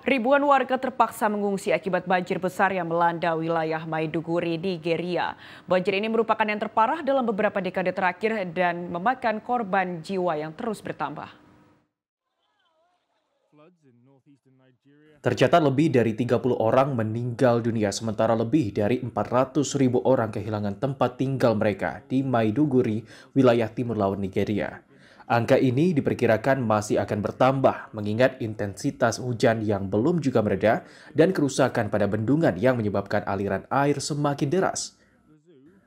Ribuan warga terpaksa mengungsi akibat banjir besar yang melanda wilayah Maiduguri, Nigeria. Banjir ini merupakan yang terparah dalam beberapa dekade terakhir dan memakan korban jiwa yang terus bertambah. Tercatat lebih dari 30 orang meninggal dunia, sementara lebih dari 400 ribu orang kehilangan tempat tinggal mereka di Maiduguri, wilayah timur laut Nigeria. Angka ini diperkirakan masih akan bertambah mengingat intensitas hujan yang belum juga mereda dan kerusakan pada bendungan yang menyebabkan aliran air semakin deras.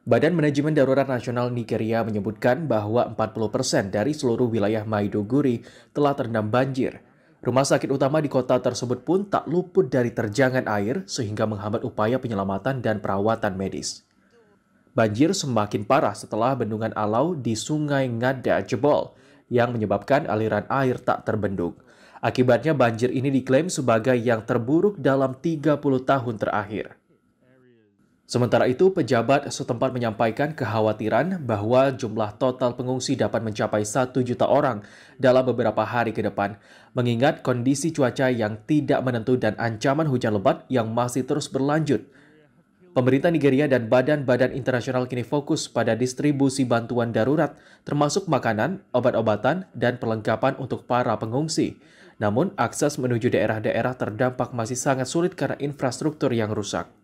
Badan Manajemen Darurat Nasional Nigeria menyebutkan bahwa 40% dari seluruh wilayah Maiduguri telah terendam banjir. Rumah sakit utama di kota tersebut pun tak luput dari terjangan air sehingga menghambat upaya penyelamatan dan perawatan medis. Banjir semakin parah setelah bendungan alau di Sungai Ngada jebol yang menyebabkan aliran air tak terbendung. Akibatnya banjir ini diklaim sebagai yang terburuk dalam 30 tahun terakhir. Sementara itu, pejabat setempat menyampaikan kekhawatiran bahwa jumlah total pengungsi dapat mencapai 1 juta orang dalam beberapa hari ke depan, mengingat kondisi cuaca yang tidak menentu dan ancaman hujan lebat yang masih terus berlanjut Pemerintah Nigeria dan badan-badan internasional kini fokus pada distribusi bantuan darurat, termasuk makanan, obat-obatan, dan perlengkapan untuk para pengungsi. Namun, akses menuju daerah-daerah terdampak masih sangat sulit karena infrastruktur yang rusak.